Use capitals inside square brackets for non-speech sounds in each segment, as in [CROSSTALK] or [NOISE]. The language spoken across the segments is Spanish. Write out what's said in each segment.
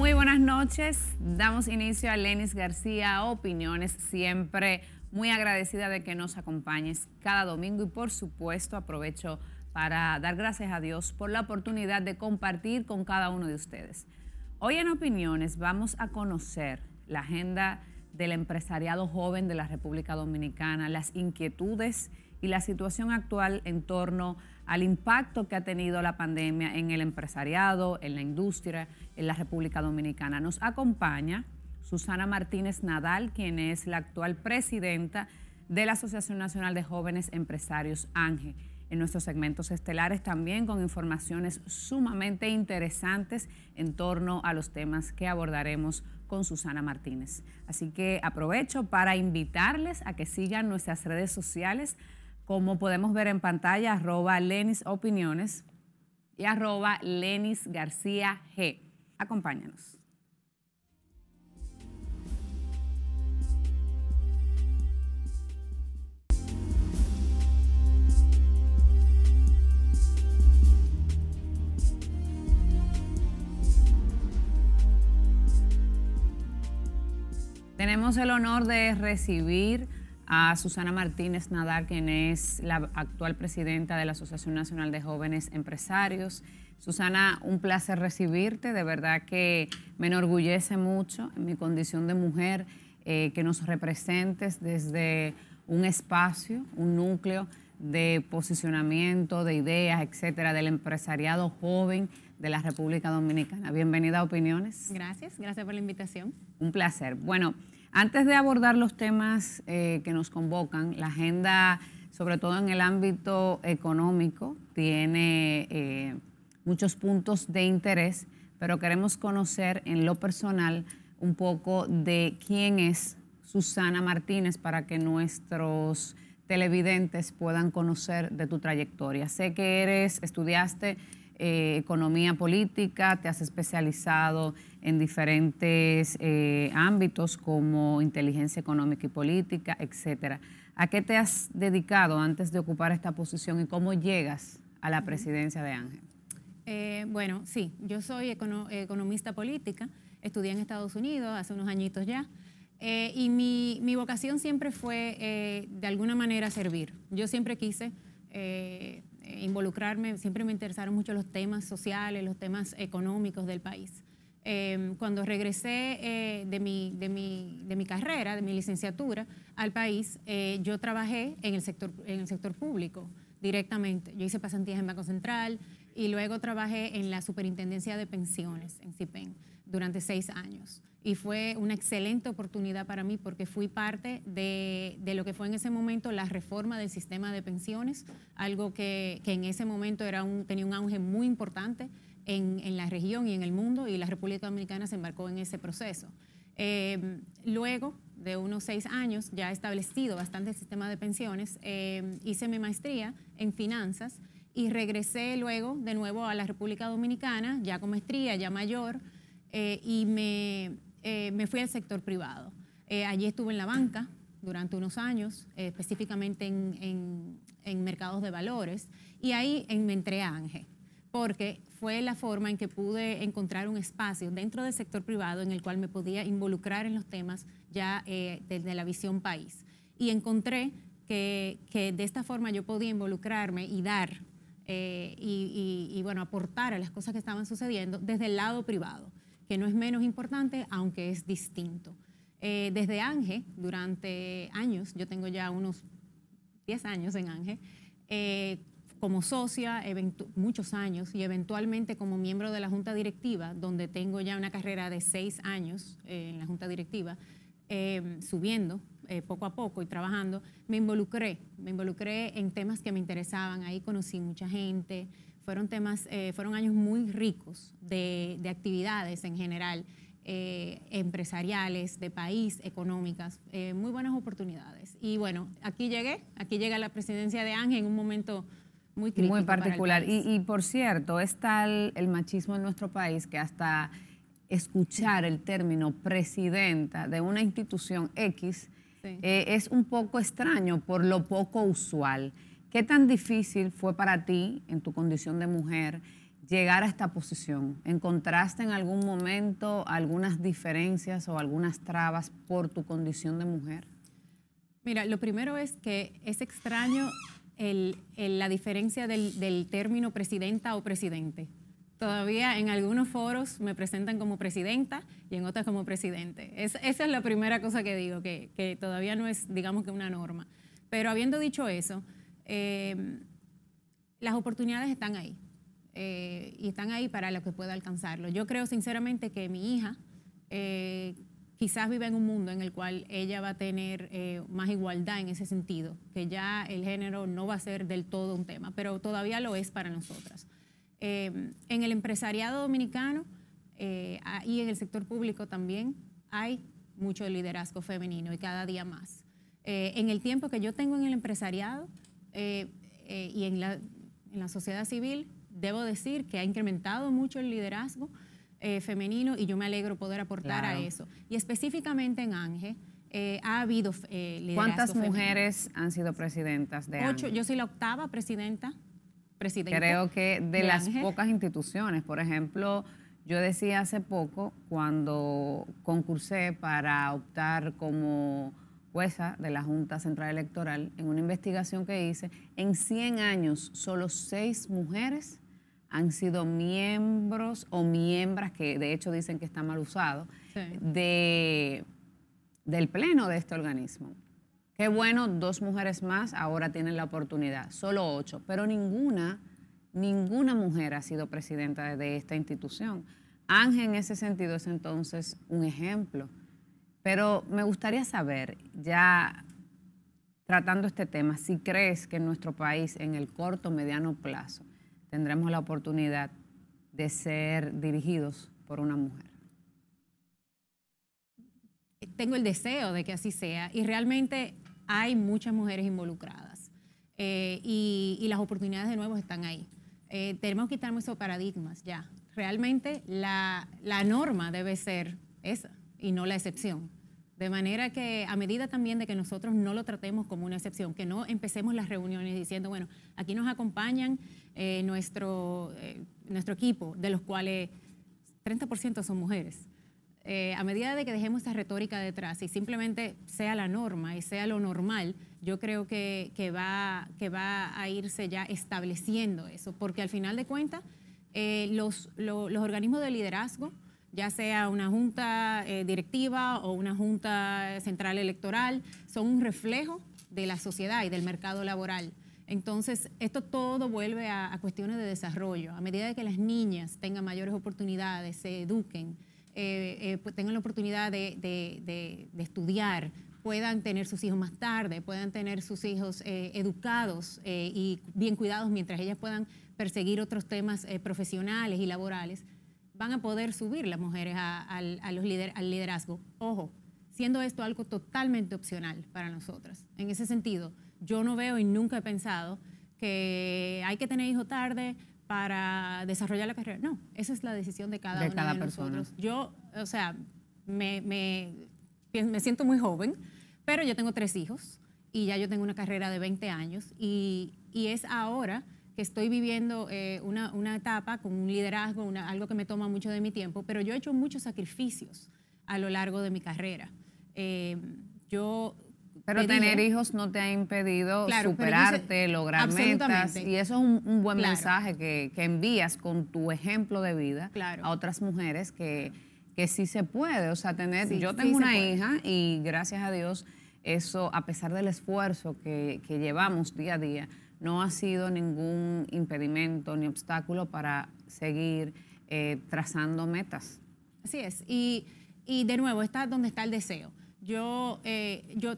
Muy buenas noches. Damos inicio a Lenis García Opiniones. Siempre muy agradecida de que nos acompañes cada domingo y por supuesto aprovecho para dar gracias a Dios por la oportunidad de compartir con cada uno de ustedes. Hoy en Opiniones vamos a conocer la agenda del empresariado joven de la República Dominicana, las inquietudes y la situación actual en torno a al impacto que ha tenido la pandemia en el empresariado, en la industria, en la República Dominicana. Nos acompaña Susana Martínez Nadal, quien es la actual presidenta de la Asociación Nacional de Jóvenes Empresarios ANGE. En nuestros segmentos estelares también con informaciones sumamente interesantes en torno a los temas que abordaremos con Susana Martínez. Así que aprovecho para invitarles a que sigan nuestras redes sociales como podemos ver en pantalla, arroba Lenis Opiniones y arroba Lenis García G. Acompáñanos. Tenemos el honor de recibir a Susana Martínez Nadar, quien es la actual presidenta de la Asociación Nacional de Jóvenes Empresarios. Susana, un placer recibirte, de verdad que me enorgullece mucho en mi condición de mujer eh, que nos representes desde un espacio, un núcleo de posicionamiento, de ideas, etcétera, del empresariado joven de la República Dominicana. Bienvenida a Opiniones. Gracias, gracias por la invitación. Un placer. Bueno, antes de abordar los temas eh, que nos convocan, la agenda, sobre todo en el ámbito económico, tiene eh, muchos puntos de interés, pero queremos conocer en lo personal un poco de quién es Susana Martínez para que nuestros televidentes puedan conocer de tu trayectoria. Sé que eres, estudiaste eh, economía política, te has especializado en diferentes eh, ámbitos como inteligencia económica y política, etcétera. ¿A qué te has dedicado antes de ocupar esta posición y cómo llegas a la presidencia de Ángel? Eh, bueno, sí, yo soy economista política, estudié en Estados Unidos hace unos añitos ya. Eh, y mi, vocación siempre fue, de alguna manera, servir. Yo siempre quise involucrarme, siempre me interesaron mucho los temas sociales, los temas económicos del país. Em, cuando regresé eh, de, mi, de, mi, de, mi, carrera, de mi licenciatura al país, eh, yo trabajé en el, sector, en el sector público directamente. Yo hice pasantías en Banco Central y luego trabajé en la Superintendencia de Pensiones, en CIPEN, durante seis años. Y fue una excelente oportunidad para mí porque fui parte de, de lo que fue en ese momento la reforma del sistema de pensiones, algo que, que en ese momento era un, tenía un auge muy importante en, la región y en el mundo y la República Dominicana se embarcó en ese proceso. Em, luego de unos seis años, ya establecido bastante el sistema de pensiones, em, hice mi maestría en finanzas y regresé luego de nuevo a la República Dominicana, ya con maestría, ya mayor, eh, y me, eh, me, fui al sector privado. Eh, allí estuve en la banca durante unos años, específicamente en, en, en mercados de valores, y ahí me entré a Ángel porque fue la forma en que pude encontrar un espacio dentro del sector privado en el cual me podía involucrar en los temas ya desde eh, la visión país. Y encontré que, de esta forma yo podía involucrarme y dar eh, y, bueno, aportar a las cosas que estaban sucediendo desde el lado privado, que no es menos importante, aunque es distinto. Eh, desde Ángel durante años, yo tengo ya unos 10 años en Ángel como socia muchos años y eventualmente como miembro de la Junta Directiva, donde tengo ya una carrera de seis años eh, en la Junta Directiva, em, subiendo eh, poco a poco y trabajando, me involucré, me involucré en temas que me interesaban, ahí conocí mucha gente, fueron temas, eh, fueron años muy ricos de, de actividades en general, empresariales, de país, económicas, muy buenas oportunidades. Y bueno, aquí llegué, aquí llega la presidencia de Ángel en un momento muy, particular. Y, por cierto, es tal el machismo en nuestro país que hasta escuchar el término presidenta de una institución X eh, es un poco extraño por lo poco usual. ¿Qué tan difícil fue para ti, en tu condición de mujer, llegar a esta posición? ¿Encontraste en algún momento algunas diferencias o algunas trabas por tu condición de mujer? Mira, lo primero es que es extraño el, la diferencia del, término presidenta o presidente. Todavía en algunos foros me presentan como presidenta y en otras como presidente. esa es la primera cosa que digo, que, todavía no es, digamos que, una norma. Pero habiendo dicho eso, eh, las oportunidades están ahí. Eh, y están ahí para lo que pueda alcanzarlo. Yo creo sinceramente que mi hija, eh, quizás vive en un mundo en el cual ella va a tener eh, más igualdad en ese sentido, que ya el género no va a ser del todo un tema, pero todavía lo es para nosotras. Em, en el empresariado dominicano eh, y en el sector público también hay mucho liderazgo femenino y cada día más. Eh, en el tiempo que yo tengo en el empresariado y en la sociedad civil, debo decir que ha incrementado mucho el liderazgo eh, femenino y yo me alegro poder aportar a eso. Y específicamente en Ángel eh, ha habido eh, ¿Cuántas mujeres han sido presidentas de Ocho, yo soy la octava presidenta. Creo que de, las pocas instituciones, por ejemplo, yo decía hace poco cuando concursé para optar como jueza de la Junta Central Electoral en una investigación que hice, en 100 años solo seis mujeres han sido miembros o miembros, que de hecho dicen que está mal usado, de, del pleno de este organismo. Qué bueno, dos mujeres más ahora tienen la oportunidad, solo ocho, pero ninguna, ninguna mujer ha sido presidenta de esta institución. Ángel en ese sentido es entonces un ejemplo. Pero me gustaría saber, ya tratando este tema, si crees que en nuestro país, en el corto, mediano plazo, tendremos la oportunidad de ser dirigidos por una mujer. Tengo el deseo de que así sea y realmente hay muchas mujeres involucradas eh, y, las oportunidades de nuevo están ahí. Eh, tenemos que quitar esos paradigmas ya. Realmente la norma debe ser esa y no la excepción. De manera que a medida también de que nosotros no lo tratemos como una excepción, que no empecemos las reuniones diciendo, bueno, aquí nos acompañan eh, nuestro, eh, nuestro equipo, de los cuales 30% son mujeres. Eh, a medida de que dejemos esta retórica detrás y simplemente sea la norma y sea lo normal, yo creo que, va, que va a irse ya estableciendo eso, porque al final de cuentas los, los organismos de liderazgo ya sea una junta eh, directiva o una junta central electoral, son un reflejo de la sociedad y del mercado laboral. Entonces, esto todo vuelve a, cuestiones de desarrollo. A medida de que las niñas tengan mayores oportunidades, se eduquen, eh, eh, pues, tengan la oportunidad de, estudiar, puedan tener sus hijos más tarde, puedan tener sus hijos educados y bien cuidados mientras ellas puedan perseguir otros temas profesionales y laborales, van a poder subir las mujeres a, los lider, al liderazgo. Ojo, siendo esto algo totalmente opcional para nosotras. En ese sentido, yo no veo y nunca he pensado que hay que tener hijo tarde para desarrollar la carrera. No, esa es la decisión de cada de una cada de persona. Yo, o sea, me, me, me siento muy joven, pero yo tengo tres hijos y ya yo tengo una carrera de 20 años y, y es ahora estoy viviendo eh, una, etapa con un liderazgo, algo que me toma mucho de mi tiempo, pero yo he hecho muchos sacrificios a lo largo de mi carrera. Eh, yo pero tener hijos no te ha impedido superarte, lograr metas. Y eso es un, buen mensaje que, envías con tu ejemplo de vida a otras mujeres que, que, sí se puede. O sea, tener. yo tengo una hija y gracias a Dios, eso, a pesar del esfuerzo que, que llevamos día a día, no ha sido ningún impedimento ni obstáculo para seguir eh, trazando metas. Así es. Y, de nuevo, está donde está el deseo. Yo, eh, yo,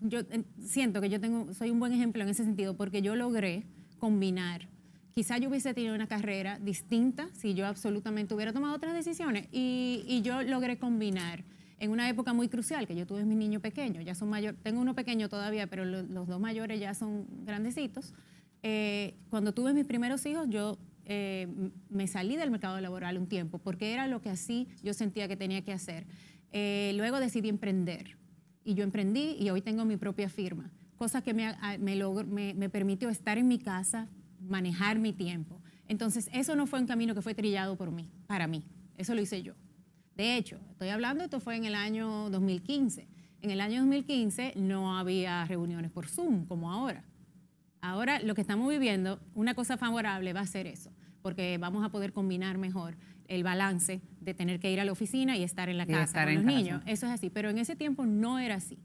yo eh, siento que yo tengo, soy un buen ejemplo en ese sentido porque yo logré combinar. Quizá yo hubiese tenido una carrera distinta si yo absolutamente hubiera tomado otras decisiones y, y yo logré combinar en una época muy crucial, que yo tuve mi niño pequeño ya son mayor, tengo uno pequeño todavía, pero los dos mayores ya son grandecitos. Eh, cuando tuve mis primeros hijos, yo eh, me salí del mercado laboral un tiempo, porque era lo que así yo sentía que tenía que hacer. Eh, luego decidí emprender, y yo emprendí y hoy tengo mi propia firma, cosa que me, me, me permitió estar en mi casa, manejar mi tiempo. Entonces, eso no fue un camino que fue trillado por mí, para mí, eso lo hice yo. De hecho, estoy hablando, esto fue en el año 2015. En el año 2015 no había reuniones por Zoom como ahora. Ahora lo que estamos viviendo, una cosa favorable va a ser eso, porque vamos a poder combinar mejor el balance de tener que ir a la oficina y estar en la casa con los niños. Eso es así, pero en ese tiempo no era así.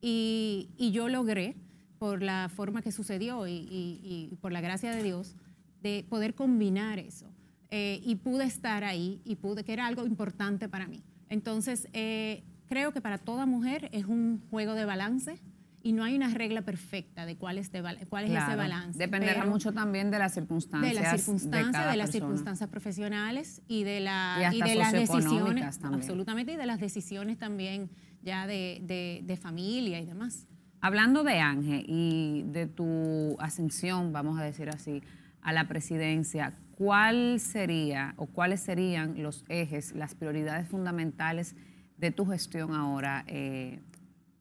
Y, yo logré, por la forma que sucedió y por la gracia de Dios, de poder combinar eso. Eh, y pude estar ahí y pude, que era algo importante para mí. Entonces, eh, creo que para toda mujer es un juego de balance y no hay una regla perfecta de cuál es, cuál es ese balance. Dependerá mucho también de las circunstancias. De las circunstancias, de, las circunstancias profesionales y de, la, y de las decisiones. También. Absolutamente, y de las decisiones también ya de, de familia y demás. Hablando de Ángel y de tu ascensión, vamos a decir así, a la presidencia, ¿cuál sería o cuáles serían los ejes, las prioridades fundamentales de tu gestión ahora eh,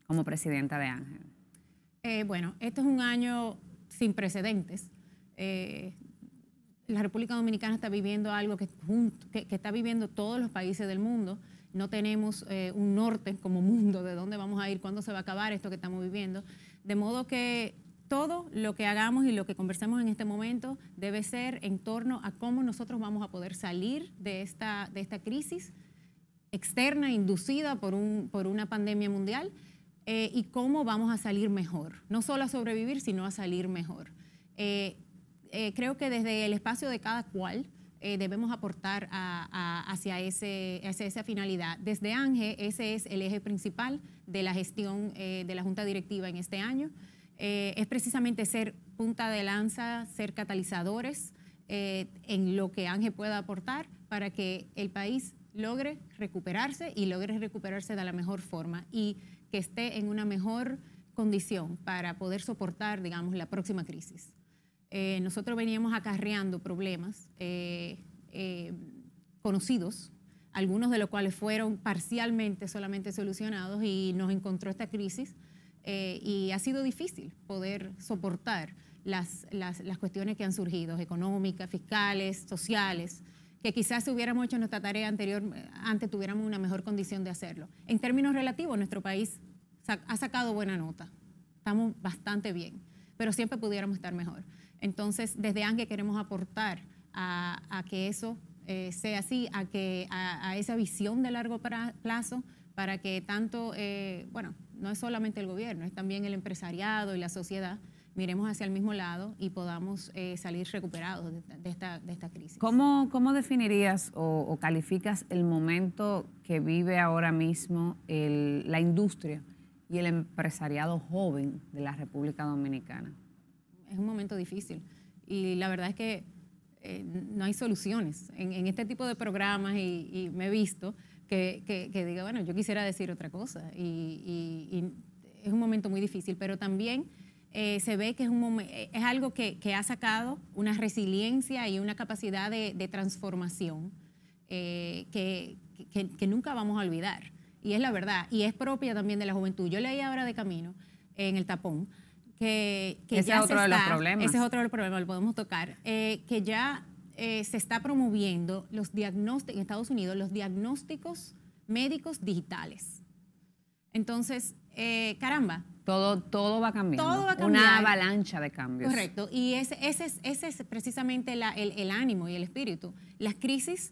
como presidenta de Ángel? Eh, bueno, este es un año sin precedentes. Eh, la República Dominicana está viviendo algo que, que, está viviendo todos los países del mundo. No tenemos eh, un norte como mundo de dónde vamos a ir, cuándo se va a acabar esto que estamos viviendo. De modo que todo lo que hagamos y lo que conversemos en este momento debe ser en torno a cómo nosotros vamos a poder salir de esta, de esta crisis externa inducida por, un, por una pandemia mundial eh, y cómo vamos a salir mejor, no solo a sobrevivir, sino a salir mejor. Eh, eh, creo que desde el espacio de cada cual debemos aportar hacia, ese, hacia esa finalidad. Desde Ángel ese es el eje principal de la gestión de la Junta Directiva en este año. Eh, es precisamente ser punta de lanza, ser catalizadores eh, en lo que Ángel pueda aportar para que el país logre recuperarse y logre recuperarse de la mejor forma y que esté en una mejor condición para poder soportar, digamos, la próxima crisis. Eh, nosotros veníamos acarreando problemas conocidos, algunos de los cuales fueron parcialmente solamente solucionados y nos encontró esta crisis eh, y ha sido difícil poder soportar las, las, cuestiones que han surgido, económicas, fiscales, sociales que quizás si hubiéramos hecho nuestra tarea anterior, antes tuviéramos una mejor condición de hacerlo. En términos relativos, nuestro país ha sacado buena nota, estamos bastante bien, pero siempre pudiéramos estar mejor. Entonces, desde ANGE queremos aportar a, que eso eh, sea así, a, que, a, esa visión de largo plazo, para que tanto, eh, bueno, no es solamente el gobierno, es también el empresariado y la sociedad, miremos hacia el mismo lado y podamos eh, salir recuperados de, esta, crisis. ¿Cómo, definirías o, calificas el momento que vive ahora mismo la industria y el empresariado joven de la República Dominicana? Es un momento difícil y la verdad es que eh, no hay soluciones. En, este tipo de programas, y me he visto, que, diga, bueno, yo quisiera decir otra cosa. Y, es un momento muy difícil, pero también eh, se ve que es, un eh, es algo que, ha sacado una resiliencia y una capacidad de, transformación eh, que, nunca vamos a olvidar. Y es la verdad, y es propia también de la juventud. Yo leí ahora de camino en el tapón que, que ese es otro de los problemas. Ese es otro de los problemas, lo podemos tocar. que ya eh, se está promoviendo los diagnósticos, en Estados Unidos, los diagnósticos médicos digitales. Entonces, eh, caramba. Todo, todo va cambiando. Todo va a cambiar. Una avalancha de cambios. Correcto. Y ese, es, precisamente el, ánimo y el espíritu. Las crisis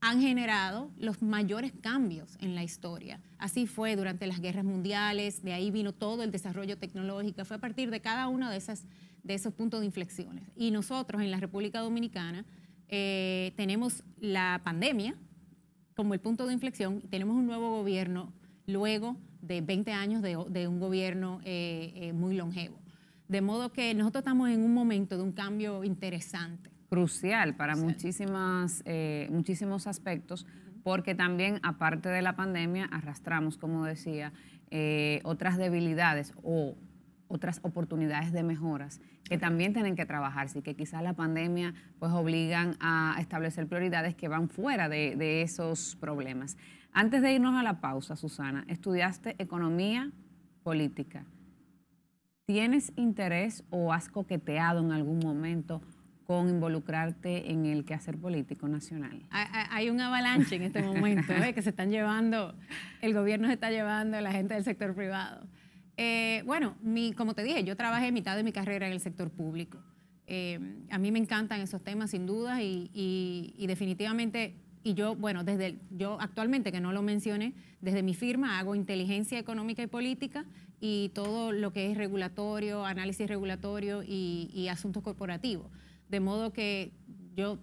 han generado los mayores cambios en la historia. Así fue durante las guerras mundiales, de ahí vino todo el desarrollo tecnológico, fue a partir de cada uno de, esas, de esos puntos de inflexiones. Y nosotros en la República Dominicana eh, tenemos la pandemia como el punto de inflexión, tenemos un nuevo gobierno luego de 20 años de, un gobierno eh, eh, muy longevo. De modo que nosotros estamos en un momento de un cambio interesante. Crucial para Muchísimas, muchísimos aspectos, porque también, aparte de la pandemia, arrastramos, como decía, otras debilidades o otras oportunidades de mejoras que también tienen que trabajarse y que quizás la pandemia pues obligan a establecer prioridades que van fuera de, esos problemas. Antes de irnos a la pausa, Susana, estudiaste economía política. ¿Tienes interés o has coqueteado en algún momento con involucrarte en el quehacer político nacional? Hay un avalanche en este momento [LAUGHS] ¿eh? que se están llevando, el gobierno se está llevando, la gente del sector privado. Eh, bueno, como te dije, yo trabajé mitad de mi carrera en el sector público. Eh, a mí me encantan esos temas, sin duda, y, definitivamente y yo, bueno, desde yo actualmente, que no lo mencioné, desde mi firma hago inteligencia económica y política y todo lo que es regulatorio, análisis regulatorio y, asuntos corporativos. De modo que yo,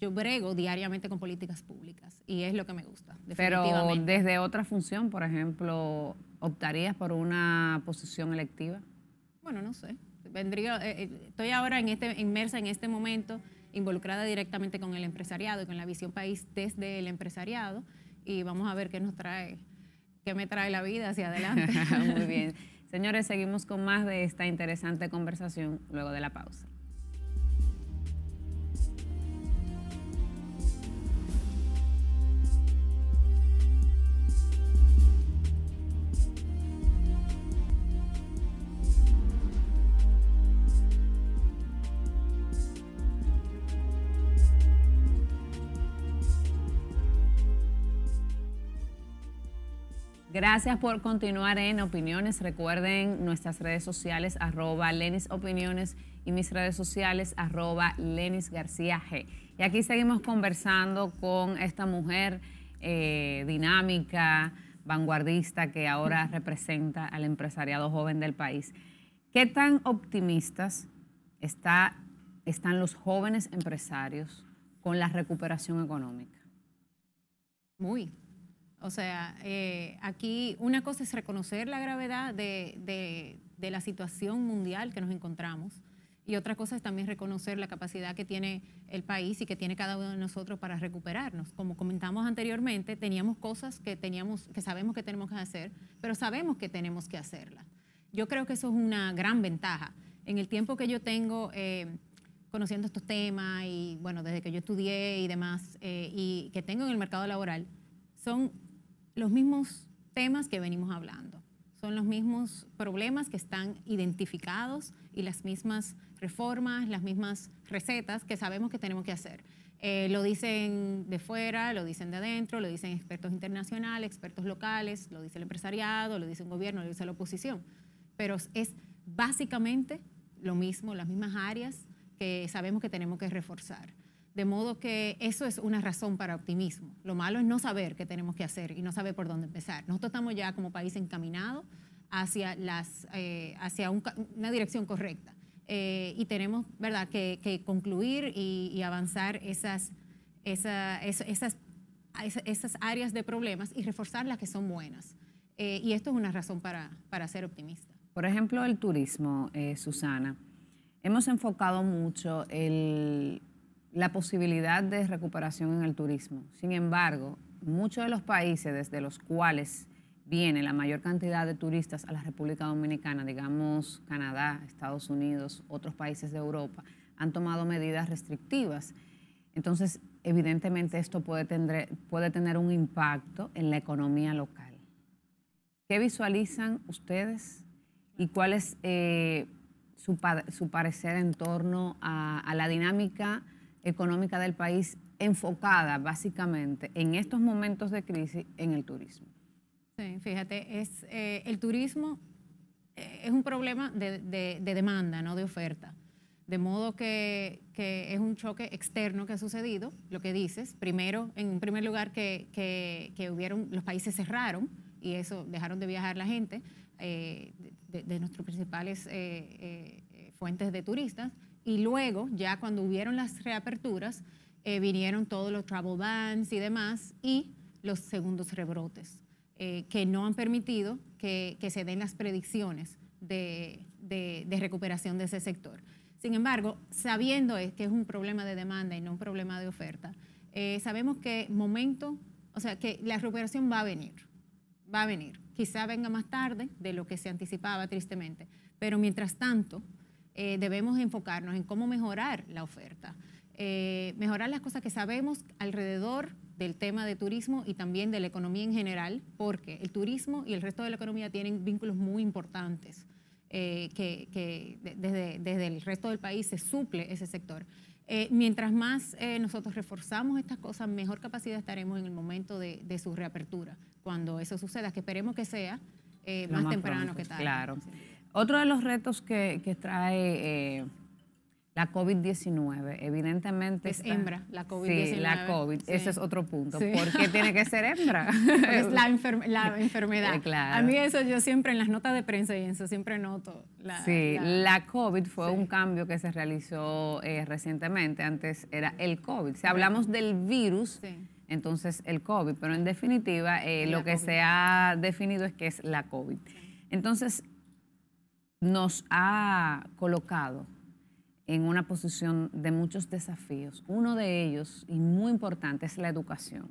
yo brego diariamente con políticas públicas y es lo que me gusta. Pero desde otra función, por ejemplo, ¿Optarías por una posición electiva? Bueno, no sé. Vendría, eh, eh, estoy ahora en este, inmersa en este momento, involucrada directamente con el empresariado y con la visión país desde el empresariado y vamos a ver qué nos trae, qué me trae la vida hacia adelante. [LAUGHS] Muy bien. Señores, seguimos con más de esta interesante conversación luego de la pausa. Gracias por continuar en Opiniones. Recuerden nuestras redes sociales, arroba Lenis Opiniones y mis redes sociales, arroba Lenis García G. Y aquí seguimos conversando con esta mujer eh, dinámica, vanguardista, que ahora representa al empresariado joven del país. ¿Qué tan optimistas están los jóvenes empresarios con la recuperación económica? Muy. O sea, eh, aquí una cosa es reconocer la gravedad de, de, la situación mundial que nos encontramos y otra cosa es también reconocer la capacidad que tiene el país y que tiene cada uno de nosotros para recuperarnos. Como comentamos anteriormente, teníamos cosas que, teníamos, que sabemos que tenemos que hacer, pero sabemos que tenemos que hacerlas. Yo creo que eso es una gran ventaja. En el tiempo que yo tengo... Eh, conociendo estos temas y bueno, desde que yo estudié y demás, eh, y que tengo en el mercado laboral, son los mismos temas que venimos hablando. Son los mismos problemas que están identificados y las mismas reformas, las mismas recetas que sabemos que tenemos que hacer. Eh, lo dicen de fuera, lo dicen de adentro, lo dicen expertos internacionales, expertos locales, lo dice el empresariado, lo dice el gobierno, lo dice la oposición. Pero es básicamente lo mismo, las mismas áreas que sabemos que tenemos que reforzar. De modo que eso es una razón para optimismo. Lo malo es no saber qué tenemos que hacer y no saber por dónde empezar. Nosotros estamos ya como país encaminado hacia, las, eh, hacia una dirección correcta. Eh, y tenemos ¿verdad? Que, concluir y, avanzar esas, esas, esas áreas de problemas y reforzar las que son buenas. Eh, y esto es una razón para, para, ser optimista. Por ejemplo, el turismo, Susana. Hemos enfocado mucho el, la posibilidad de recuperación en el turismo. Sin embargo, muchos de los países desde los cuales viene la mayor cantidad de turistas a la República Dominicana, digamos Canadá, Estados Unidos, otros países de Europa, han tomado medidas restrictivas. Entonces, evidentemente esto puede tener, un impacto en la economía local. ¿Qué visualizan ustedes y cuál es eh, su, parecer en torno a, a la dinámica? económica del país enfocada básicamente en estos momentos de crisis en el turismo. Sí, fíjate, es, eh, el turismo eh, es un problema de, demanda, no de oferta. De modo que, es un choque externo que ha sucedido, lo que dices. Primero, en un primer lugar, que, hubieron, los países cerraron y eso dejaron de viajar la gente eh, de, de, nuestros principales fuentes de turistas y luego, ya cuando hubieron las reaperturas, eh, vinieron todos los travel bans y demás y los segundos rebrotes, eh, que no han permitido que, se den las predicciones de, recuperación de ese sector. Sin embargo, sabiendo que es un problema de demanda y no un problema de oferta, eh, sabemos que momento, o sea, que la recuperación va a venir, va a venir. Quizá venga más tarde de lo que se anticipaba tristemente, pero mientras tanto, eh, debemos enfocarnos en cómo mejorar la oferta, eh, mejorar las cosas que sabemos alrededor del tema de turismo y también de la economía en general, porque el turismo y el resto de la economía tienen vínculos muy importantes. Eh, que, desde, desde, el resto del país se suple ese sector. mientras más nosotros reforzamos estas cosas, mejor capacidad estaremos en el momento de, su reapertura, cuando eso suceda, que esperemos que sea más, temprano que tarde. Claro. Otro de los retos que, trae eh, la COVID-19, evidentemente. Es hembra, la COVID-19. Sí, la COVID, ese es otro punto. ¿Por qué tiene que ser hembra? [LAUGHS] es la, [LAUGHS] enfermedad. Eh, A mí eso yo siempre en las notas de prensa y eso siempre noto. La, sí, la, COVID fue un cambio que se realizó eh, recientemente, antes era el COVID. Si hablamos del virus, entonces el COVID, pero en definitiva lo que se ha definido es que es la COVID. Entonces, nos ha colocado en una posición de muchos desafíos. Uno de ellos, y muy importante, es la educación.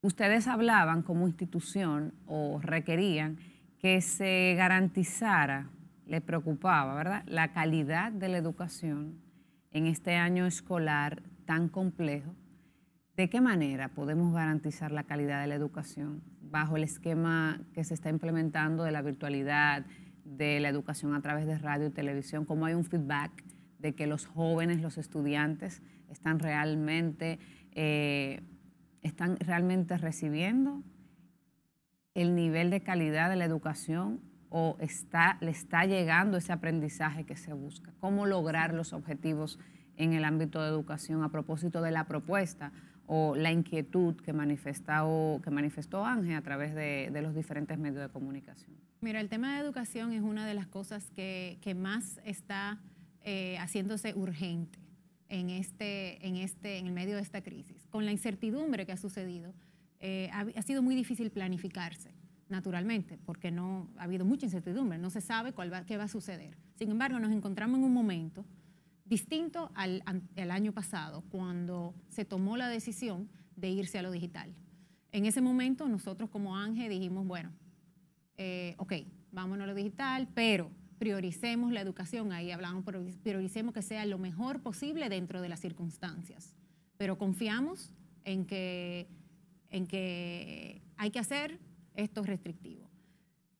Ustedes hablaban como institución o requerían que se garantizara, le preocupaba, ¿verdad?, la calidad de la educación en este año escolar tan complejo. ¿De qué manera podemos garantizar la calidad de la educación bajo el esquema que se está implementando de la virtualidad, de la educación a través de radio y televisión, cómo hay un feedback de que los jóvenes, los estudiantes, están realmente, eh, están realmente recibiendo el nivel de calidad de la educación o está, le está llegando ese aprendizaje que se busca. ¿Cómo lograr los objetivos en el ámbito de educación a propósito de la propuesta? o la inquietud que, manifestó, que manifestó Ángel a través de, de, los diferentes medios de comunicación. Mira, el tema de educación es una de las cosas que, que más está eh, haciéndose urgente en, este, en, este, en el medio de esta crisis. Con la incertidumbre que ha sucedido, eh, ha, sido muy difícil planificarse naturalmente, porque no ha habido mucha incertidumbre, no se sabe qué va a suceder. Sin embargo, nos encontramos en un momento distinto al, año pasado, cuando se tomó la decisión de irse a lo digital. En ese momento nosotros como Ángel dijimos, bueno, eh, ok, vámonos a lo digital, pero prioricemos la educación, ahí hablamos, prioricemos que sea lo mejor posible dentro de las circunstancias, pero confiamos en que, en que hay que hacer esto restrictivo.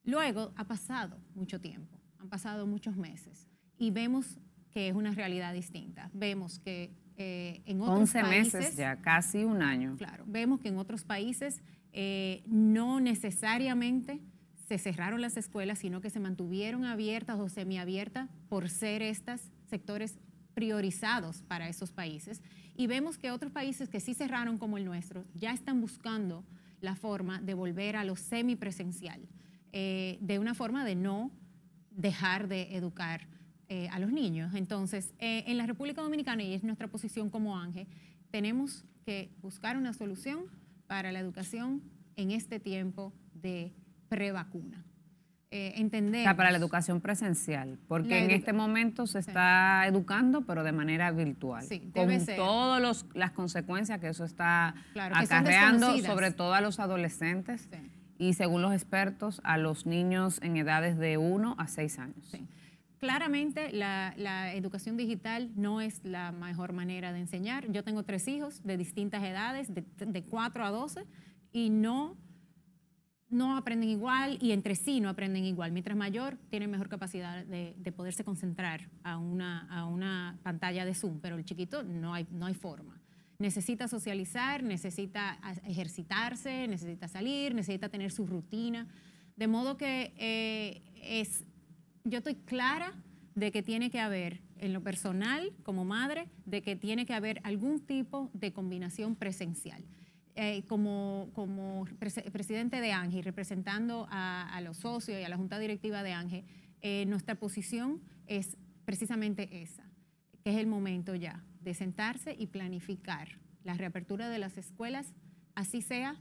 Luego ha pasado mucho tiempo, han pasado muchos meses y vemos que es una realidad distinta. Vemos que eh, en otros 11 países, meses ya, casi un año. Claro, vemos que en otros países eh, no necesariamente se cerraron las escuelas, sino que se mantuvieron abiertas o semiabiertas por ser estos sectores priorizados para esos países. Y vemos que otros países que sí cerraron como el nuestro ya están buscando la forma de volver a lo semipresencial, eh, de una forma de no dejar de educar eh, a los niños. Entonces, eh, en la República Dominicana, y es nuestra posición como ángel, tenemos que buscar una solución para la educación en este tiempo de prevacuna. Eh, entender. O sea, para la educación presencial, porque en este momento se está educando, pero de manera virtual. Sí, debe con todas las consecuencias que eso está acarreando, sobre todo a los adolescentes y, según los expertos, a los niños en edades de 1 a 6 años. Claramente la, educación digital no es la mejor manera de enseñar. Yo tengo tres hijos de distintas edades, de, de 4 a 12, y no, no aprenden igual y entre sí no aprenden igual. Mientras mayor, tiene mejor capacidad de, poderse concentrar a una, a una pantalla de Zoom, pero el chiquito no hay, no hay forma necesita socializar, necesita ejercitarse, necesita salir, necesita tener su rutina. De modo que eh, es yo estoy clara de que tiene que haber, en lo personal, como madre, de que tiene que haber algún tipo de combinación presencial. Eh, como, presidente de ANGE, representando a, los socios y a la junta directiva de ANGE, eh, nuestra posición es precisamente esa, que es el momento ya de sentarse y planificar la reapertura de las escuelas, así sea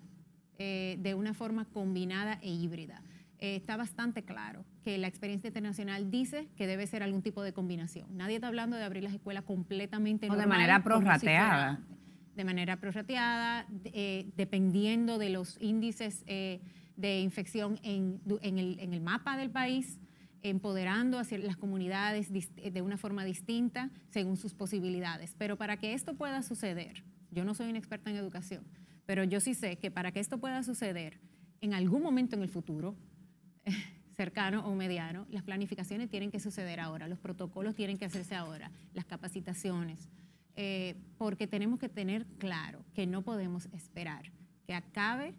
eh, de una forma combinada e híbrida. Eh, está bastante claro que la experiencia internacional dice que debe ser algún tipo de combinación. Nadie está hablando de abrir las escuelas completamente. O de manera prorrateada. de manera prorrateada, eh, dependiendo de los índices eh, de infección en, el, mapa del país empoderando hacia las comunidades de una forma distinta según sus posibilidades. Pero para que esto pueda suceder, yo no soy una experta en educación, pero yo sí sé que para que esto pueda suceder, en algún momento en el futuro [LAUGHS] cercano o mediano, las planificaciones tienen que suceder ahora, los protocolos tienen que hacerse ahora, las capacitaciones, eh, porque tenemos que tener claro que no podemos esperar que acabe,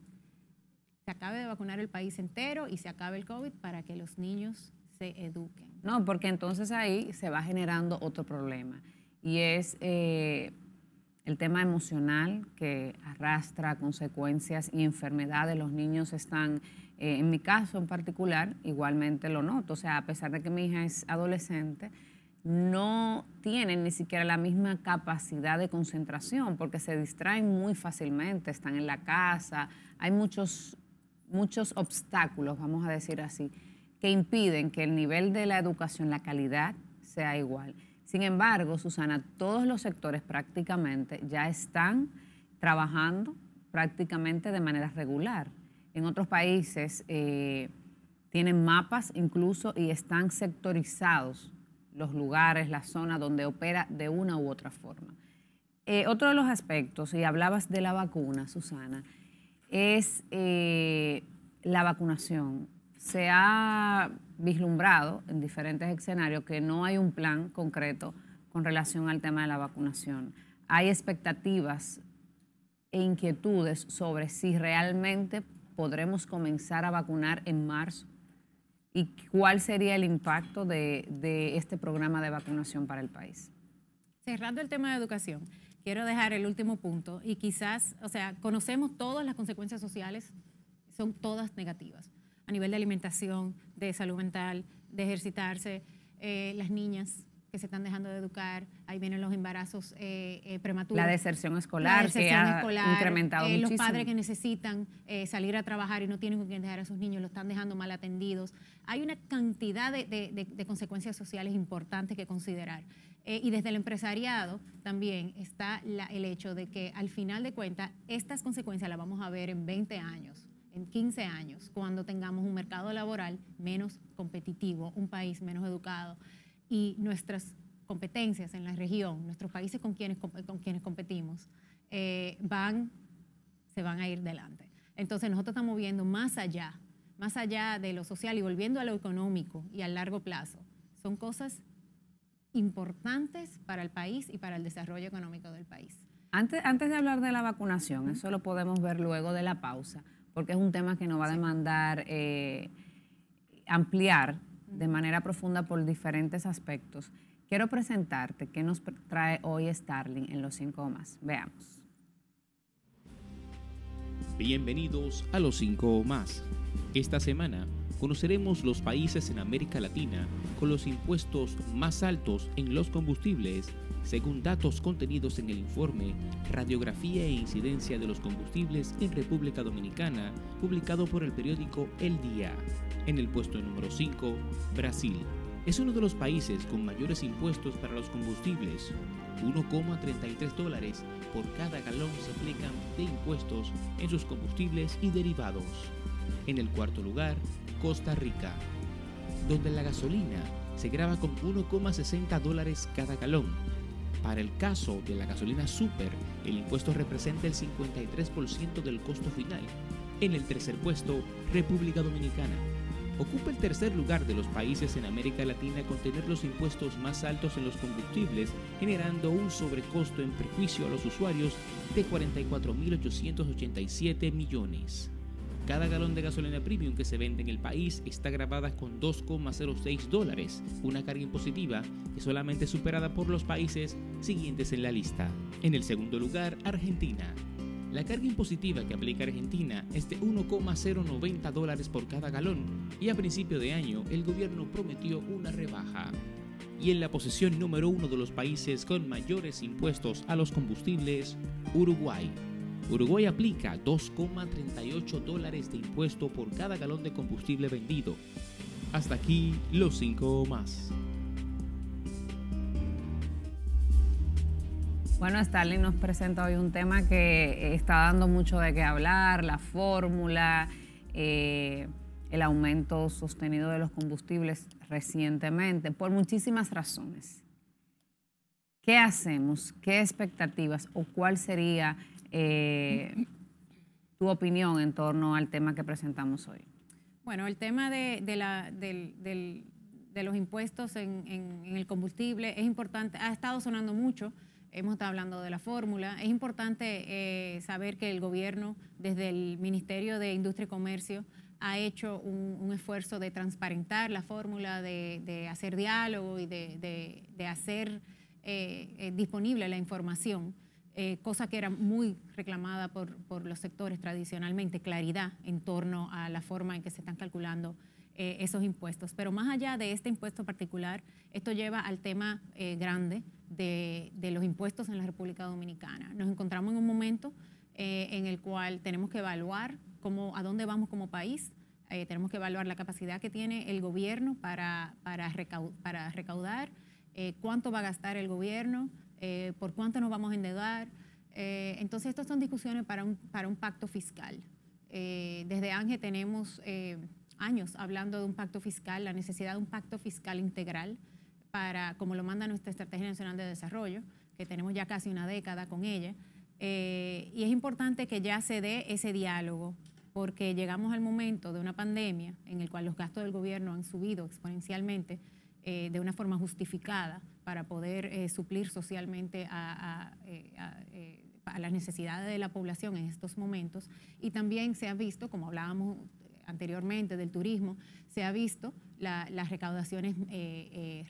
se acabe de vacunar el país entero y se acabe el COVID para que los niños se eduquen. No, porque entonces ahí se va generando otro problema y es eh, el tema emocional que arrastra consecuencias y enfermedades. Los niños están eh, en mi caso en particular, igualmente lo noto. O sea, a pesar de que mi hija es adolescente, no tienen ni siquiera la misma capacidad de concentración porque se distraen muy fácilmente, están en la casa, hay muchos, muchos obstáculos, vamos a decir así, que impiden que el nivel de la educación, la calidad, sea igual. Sin embargo, Susana, todos los sectores prácticamente ya están trabajando prácticamente de manera regular. En otros países eh, tienen mapas incluso y están sectorizados los lugares, las zonas donde opera de una u otra forma. Eh, otro de los aspectos, y hablabas de la vacuna, Susana, es eh, la vacunación. Se ha vislumbrado en diferentes escenarios que no hay un plan concreto con relación al tema de la vacunación. Hay expectativas e inquietudes sobre si realmente podremos comenzar a vacunar en marzo? ¿Y cuál sería el impacto de, este programa de vacunación para el país? Cerrando el tema de educación, quiero dejar el último punto y quizás, o sea, conocemos todas las consecuencias sociales, son todas negativas, a nivel de alimentación, de salud mental, de ejercitarse, eh, las niñas, que se están dejando de educar, ahí vienen los embarazos eh, eh, prematuros. La deserción escolar, que ha incrementado muchísimo. Eh, los padres que necesitan salir a trabajar y no tienen con quién dejar a sus niños, lo están dejando mal atendidos. Hay una cantidad de, consecuencias sociales importantes que considerar. y desde el empresariado también está el hecho de que al final de cuentas estas consecuencias las vamos a ver en 20 años en 15 años, cuando tengamos un mercado laboral menos competitivo, un país menos educado, y nuestras competencias en la región, nuestros países con quienes, con quienes competimos, eh, van, se van a ir delante. Entonces nosotros estamos viendo más allá, más allá de lo social y volviendo a lo económico y a largo plazo. Son cosas importantes para el país y para el desarrollo económico del país. Antes, antes de hablar de la vacunación, eso lo podemos ver luego de la pausa, porque es un tema que nos va a demandar eh, ampliar de manera profunda por diferentes aspectos, quiero presentarte qué nos trae hoy Starling en los 5 más. Veamos. Bienvenidos a los 5 más. Esta semana conoceremos los países en América Latina con los impuestos más altos en los combustibles, según datos contenidos en el informe Radiografía e Incidencia de los Combustibles en República Dominicana, publicado por el periódico El Día. En el puesto número 5, Brasil. Es uno de los países con mayores impuestos para los combustibles. 1,33 dólares por cada galón se aplican de impuestos en sus combustibles y derivados. En el cuarto lugar, Costa Rica, donde la gasolina se graba con 1,60 dólares cada galón. Para el caso de la gasolina super, el impuesto representa el 53% del costo final. En el tercer puesto, República Dominicana. Ocupa el tercer lugar de los países en América Latina con tener los impuestos más altos en los combustibles, generando un sobrecosto en perjuicio a los usuarios de 44.887 millones. Cada galón de gasolina premium que se vende en el país está grabada con 2,06 dólares, una carga impositiva que solamente es superada por los países siguientes en la lista. En el segundo lugar, Argentina. La carga impositiva que aplica Argentina es de 1,090 dólares por cada galón y a principio de año el gobierno prometió una rebaja y en la posición número uno de los países con mayores impuestos a los combustibles, Uruguay, Uruguay aplica 2,38 dólares de impuesto por cada galón de combustible vendido. Hasta aquí los 5 más. Bueno, Stalin nos presenta hoy un tema que está dando mucho de qué hablar, la fórmula, eh, el aumento sostenido de los combustibles recientemente, por muchísimas razones. ¿Qué hacemos? ¿Qué expectativas o cuál sería eh, tu opinión en torno al tema que presentamos hoy. Bueno, el tema de, los impuestos en, el combustible es importante, ha estado sonando mucho, hemos estado hablando de la fórmula, es importante eh, saber que el gobierno, desde el Ministerio de Industria y Comercio, ha hecho un, esfuerzo de transparentar la fórmula, de, hacer diálogo y de, hacer eh, disponible la información. Eh, cosa que era muy reclamada por, por, los sectores tradicionalmente, claridad en torno a la forma en que se están calculando eh, esos impuestos. Pero más allá de este impuesto particular, esto lleva al tema eh, grande de, de, los impuestos en la República Dominicana. Nos encontramos en un momento en el cual tenemos que evaluar cómo, a dónde vamos como país, tenemos que evaluar la capacidad que tiene el gobierno para, para recaudar, cuánto va a gastar el gobierno. Eh, por cuánto nos vamos a endeudar. Eh, entonces, estas son discusiones para un, para un pacto fiscal. Eh, desde Ángel tenemos años hablando de un pacto fiscal, la necesidad de un pacto fiscal integral, para, como lo manda nuestra Estrategia Nacional de Desarrollo, que tenemos ya casi una década con ella. y es importante que ya se dé ese diálogo, porque llegamos al momento de una pandemia en el cual los gastos del gobierno han subido exponencialmente eh, de una forma justificada para poder eh, suplir socialmente eh, a, las necesidades de la población en estos momentos. Y también se ha visto, como hablábamos anteriormente del turismo, se ha visto las recaudaciones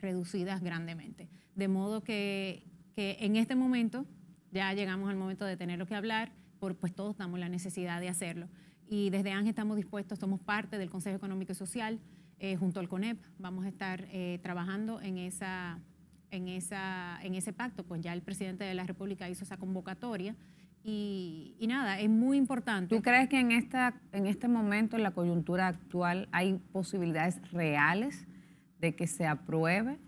reducidas grandemente. De modo que, en este momento ya llegamos al momento de tenerlo que hablar, pues todos damos la necesidad de hacerlo. Y desde ANGE estamos dispuestos, somos parte del Consejo Económico y Social, eh, junto al CONEP vamos a estar eh, trabajando en, ese pacto, pues ya el presidente de la República hizo esa convocatoria. Y, nada, es muy importante. ¿Tú crees que en, en este momento, en la coyuntura actual, hay posibilidades reales de que se apruebe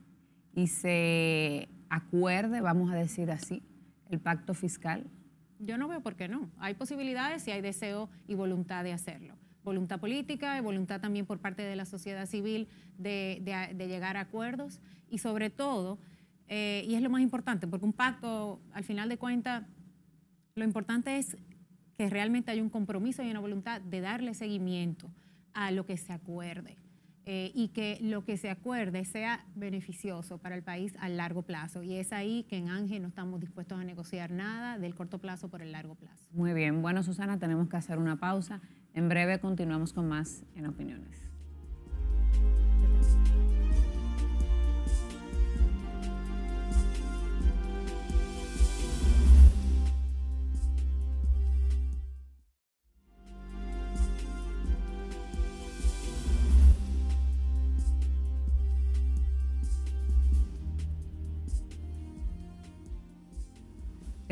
y se acuerde, vamos a decir así, el pacto fiscal? Yo no veo por qué no. Hay posibilidades y hay deseo y voluntad de hacerlo voluntad política y voluntad también por parte de la sociedad civil de, llegar a acuerdos y sobre todo, eh, y es lo más importante, porque un pacto, al final de cuentas, lo importante es que realmente hay un compromiso y una voluntad de darle seguimiento a lo que se acuerde. Eh, y que lo que se acuerde sea beneficioso para el país a largo plazo. Y es ahí que en Ángel no estamos dispuestos a negociar nada del corto plazo por el largo plazo. Muy bien, bueno Susana, tenemos que hacer una pausa. En breve continuamos con más en opiniones.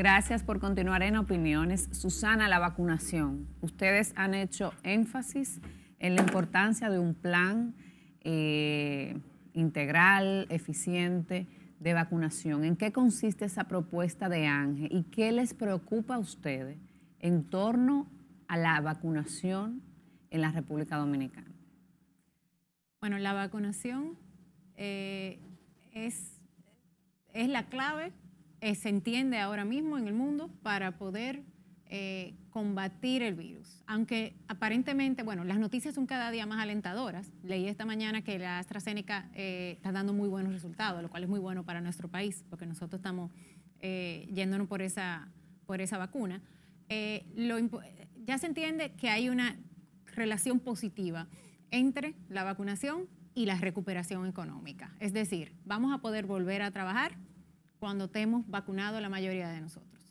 Gracias por continuar en opiniones. Susana, la vacunación. Ustedes han hecho énfasis en la importancia de un plan eh, integral, eficiente de vacunación. ¿En qué consiste esa propuesta de Ángel y qué les preocupa a ustedes en torno a la vacunación en la República Dominicana? Bueno, la vacunación eh, es, es la clave eh, se entiende ahora mismo en el mundo para poder eh, combatir el virus. Aunque aparentemente, bueno, las noticias son cada día más alentadoras. Leí esta mañana que la AstraZeneca eh, está dando muy buenos resultados, lo cual es muy bueno para nuestro país, porque nosotros estamos yéndonos por esa, por esa vacuna. ya se entiende que hay una relación positiva entre la vacunación y la recuperación económica. Es decir, vamos a poder volver a trabajar cuando hemos vacunado la mayoría de nosotros.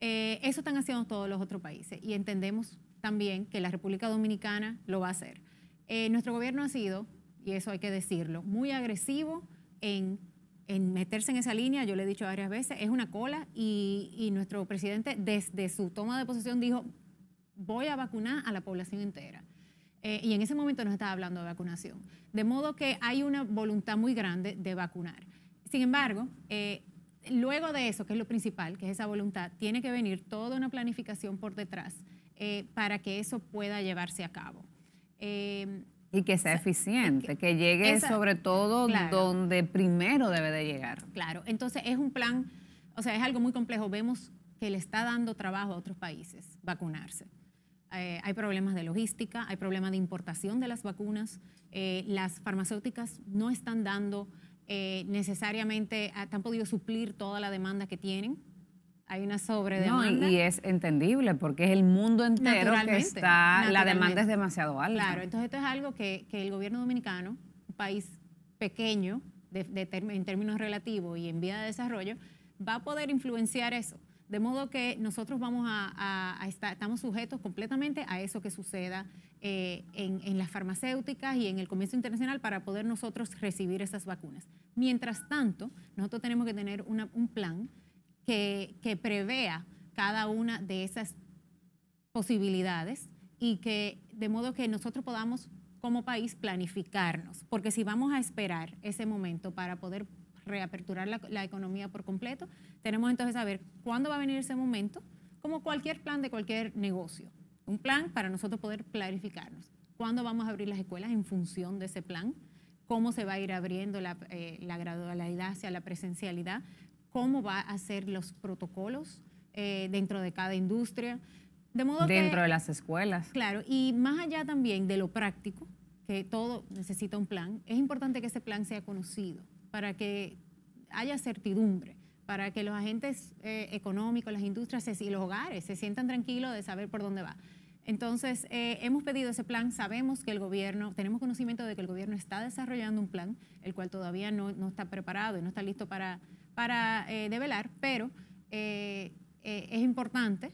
Eh, eso están haciendo todos los otros países y entendemos también que la República Dominicana lo va a hacer. Eh, nuestro gobierno ha sido, y eso hay que decirlo, muy agresivo en, en, meterse en esa línea, yo le he dicho varias veces, es una cola y, y nuestro presidente desde su toma de posesión dijo, voy a vacunar a la población entera. Eh, y en ese momento nos estaba hablando de vacunación. De modo que hay una voluntad muy grande de vacunar. Sin embargo, luego de eso, que es lo principal, que es esa voluntad, tiene que venir toda una planificación por detrás eh, para que eso pueda llevarse a cabo. Eh, y que sea eficiente, que, llegue sobre todo donde primero debe de llegar. Claro, entonces es un plan, o sea, es algo muy complejo. Vemos que le está dando trabajo a otros países vacunarse. Eh, hay problemas de logística, hay problemas de importación de las vacunas, las farmacéuticas no están dando eh, necesariamente han podido suplir toda la demanda que tienen. Hay una sobredemanda. No, y es entendible porque es el mundo entero que está, la demanda es demasiado alta. Claro, entonces esto es algo que, el gobierno dominicano, un país pequeño en términos relativos y en vía de desarrollo, va a poder influenciar eso. De modo que nosotros vamos a, estamos sujetos completamente a eso que suceda eh, en, las farmacéuticas y en el comercio internacional para poder nosotros recibir esas vacunas. Mientras tanto, nosotros tenemos que tener un plan que, que prevea cada una de esas posibilidades y que de modo que nosotros podamos como país planificarnos, porque si vamos a esperar ese momento para poder reaperturar la, economía por completo, tenemos entonces a saber cuándo va a venir ese momento, como cualquier plan de cualquier negocio. Un plan para nosotros poder clarificarnos. ¿Cuándo vamos a abrir las escuelas en función de ese plan? ¿Cómo se va a ir abriendo la, eh, gradualidad hacia la presencialidad? ¿Cómo va a ser los protocolos eh, dentro de cada industria? De modo dentro de las escuelas. Claro, y más allá también de lo práctico, que todo necesita un plan, es importante que ese plan sea conocido para que haya certidumbre, para que los agentes eh, económicos, las industrias y los hogares se sientan tranquilos de saber por dónde va. Entonces, eh, hemos pedido ese plan, sabemos que el gobierno, tenemos conocimiento de que el gobierno está desarrollando un plan, el cual todavía no, no está preparado y no está listo para, para eh, develar, pero es importante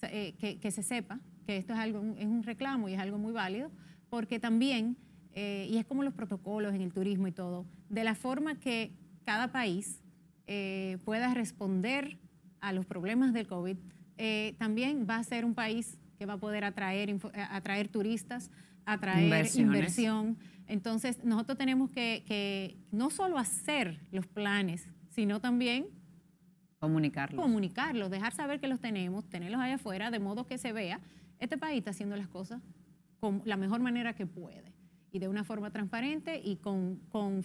que, que, se sepa que esto es, algo, es un reclamo y es algo muy válido, porque también, y es como los protocolos en el turismo y todo, de la forma que cada país eh, pueda responder a los problemas del COVID, eh, también va a ser un país que va a poder atraer, eh, atraer turistas, atraer inversión. Entonces, nosotros tenemos que, que, no solo hacer los planes, sino también comunicarlos. comunicarlos, dejar saber que los tenemos, tenerlos allá afuera, de modo que se vea, este país está haciendo las cosas con la mejor manera que puede y de una forma transparente y con,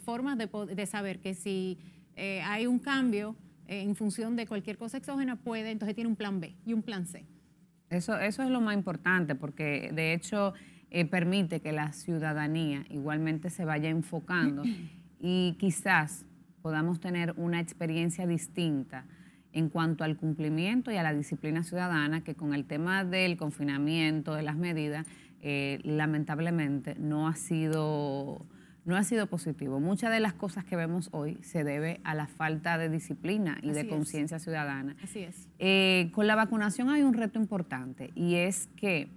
formas de, saber que si eh, hay un cambio eh, en función de cualquier cosa exógena, puede, entonces tiene un plan B y un plan C. Eso, eso es lo más importante porque de hecho eh, permite que la ciudadanía igualmente se vaya enfocando [CLEARS THROAT] y quizás podamos tener una experiencia distinta en cuanto al cumplimiento y a la disciplina ciudadana que con el tema del confinamiento, de las medidas, eh, lamentablemente no ha sido no ha sido positivo. Muchas de las cosas que vemos hoy se debe a la falta de disciplina y de conciencia ciudadana. Así es. Eh, con la vacunación hay un reto importante y es que,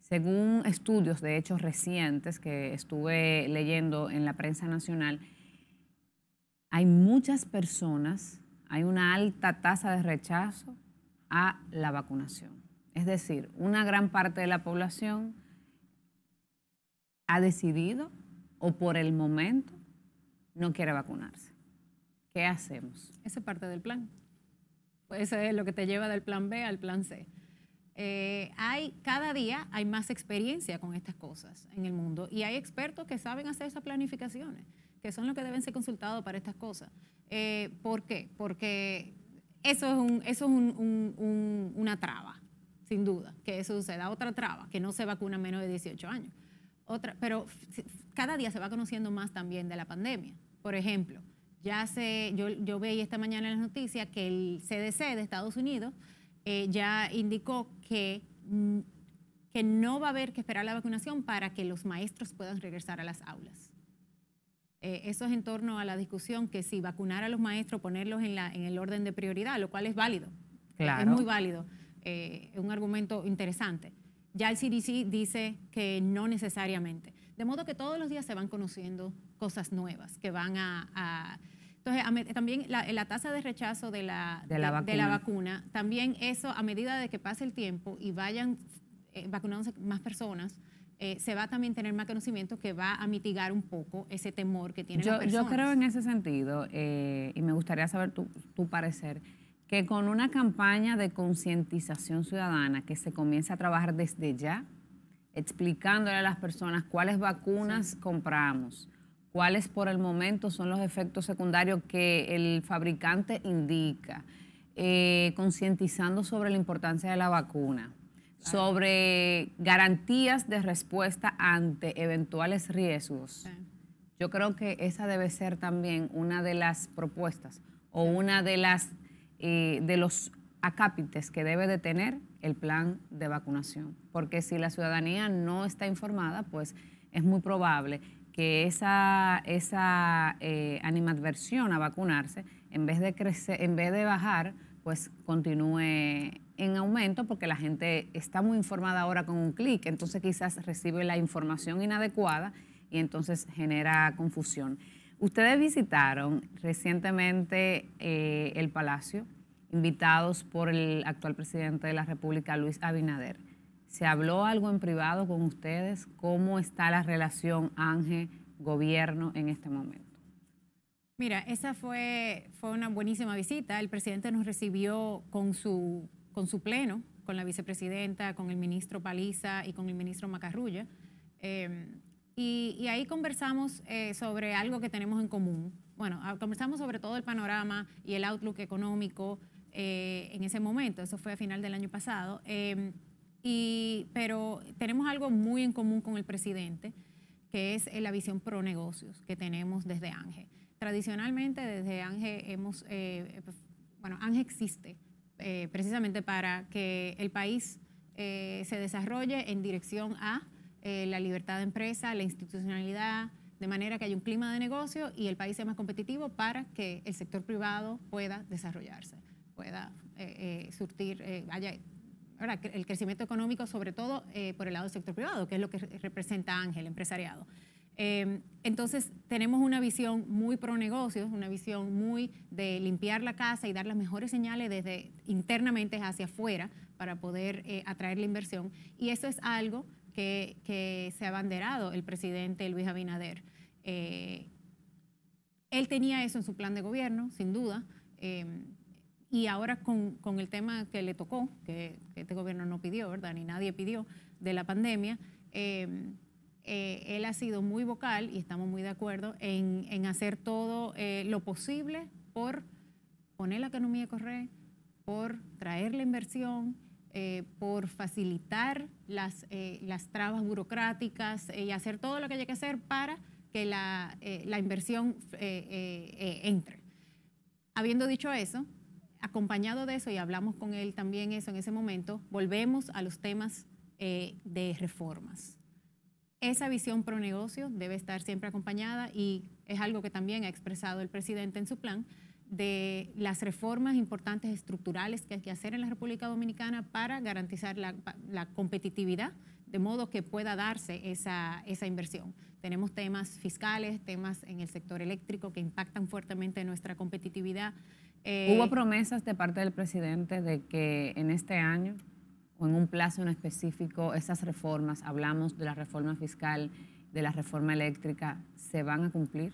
según estudios de hechos recientes que estuve leyendo en la prensa nacional, hay muchas personas, hay una alta tasa de rechazo a la vacunación. Es decir, una gran parte de la población ha decidido o por el momento no quiere vacunarse. ¿Qué hacemos? Esa es parte del plan. Pues eso eh, es lo que te lleva del plan B al plan C. Eh, hay, cada día hay más experiencia con estas cosas en el mundo y hay expertos que saben hacer esas planificaciones, que son los que deben ser consultados para estas cosas. Eh, ¿Por qué? Porque eso es, un, eso una traba, sin duda, que eso suceda. Otra traba, que no se vacuna menos de 18 años otra, pero cada día se va conociendo más también de la pandemia. Por ejemplo, ya se, yo, yo veía esta mañana en las noticias que el CDC de Estados Unidos eh, ya indicó que, mm, que no va a haber que esperar la vacunación para que los maestros puedan regresar a las aulas. Eh, eso es en torno a la discusión que si vacunar a los maestros, ponerlos en, el orden de prioridad, lo cual es válido. Eh, claro. Es muy válido. Es un argumento interesante. Ya el CDC dice que no necesariamente. De modo que todos los días se van conociendo cosas nuevas que van a... entonces, también la, tasa de rechazo de la, de, la vacuna, también eso a medida de que pase el tiempo y vayan eh, vacunándose más personas, eh, se va a también tener más conocimiento que va a mitigar un poco ese temor que tienen yo, las personas. Yo creo en ese sentido, eh, y me gustaría saber tu, tu parecer, que con una campaña de concientización ciudadana que se comienza a trabajar desde ya, explicándole a las personas cuáles vacunas compramos, cuáles por el momento son los efectos secundarios que el fabricante indica, eh, concientizando sobre la importancia de la vacuna, sobre garantías de respuesta ante eventuales riesgos. Yo creo que esa debe ser también una de las propuestas o una de las eh, de los acápites que debe de tener el plan de vacunación. Porque si la ciudadanía no está informada, pues es muy probable que esa, eh, animadversión a vacunarse, en vez de en vez de bajar, pues continúe en aumento porque la gente está muy informada ahora con un clic, entonces quizás recibe la información inadecuada y entonces genera confusión. Ustedes visitaron recientemente eh, el Palacio, invitados por el actual presidente de la República, Luis Abinader. ¿Se habló algo en privado con ustedes? ¿Cómo está la relación Ángel-gobierno en este momento? Mira, esa fue, fue una buenísima visita. El presidente nos recibió con su, con su pleno, con la vicepresidenta, con el ministro Paliza y con el ministro Macarrulla. Em, y, ahí conversamos eh, sobre algo que tenemos en común. Bueno, ah, conversamos sobre todo el panorama y el outlook económico eh, en ese momento, eso fue a final del año pasado. Em, y, pero tenemos algo muy en común con el presidente, que es eh, la visión pro negocios que tenemos desde Ángel Tradicionalmente desde Ángel hemos, bueno, Ángel existe precisamente para que el país se desarrolle en dirección a eh, la libertad de empresa, la institucionalidad, de manera que haya un clima de negocio y el país sea más competitivo para que el sector privado pueda desarrollarse, pueda eh, eh, surtir, haya Ahora, el crecimiento económico, sobre todo por el lado del sector privado, que es lo que representa Ángel, empresariado. Em, entonces, tenemos una visión muy pro negocios, una visión muy de limpiar la casa y dar las mejores señales desde internamente hacia afuera para poder atraer la inversión. Y eso es algo que, se ha abanderado el presidente Luis Abinader. Eh, él tenía eso en su plan de gobierno, sin duda, em, y ahora con, el tema que le tocó, que, este gobierno no pidió, ¿verdad? Ni nadie pidió, de la pandemia, em, eh, él ha sido muy vocal, y estamos muy de acuerdo, en, hacer todo eh, lo posible por poner la economía a correr, por traer la inversión, por facilitar las, eh, las trabas burocráticas eh, y hacer todo lo que haya que hacer para que la, eh, la inversión entre. Habiendo dicho eso, acompañado de eso, y hablamos con él también eso en ese momento, volvemos a los temas de reformas. Esa visión pro negocio debe estar siempre acompañada y es algo que también ha expresado el presidente en su plan, de las reformas importantes estructurales que hay que hacer en la República Dominicana para garantizar la, competitividad, de modo que pueda darse esa, inversión. Tenemos temas fiscales, temas en el sector eléctrico que impactan fuertemente nuestra competitividad. Eh, Hubo promesas de parte del presidente de que en este año o en un plazo en específico esas reformas, hablamos de la reforma fiscal, de la reforma eléctrica, se van a cumplir.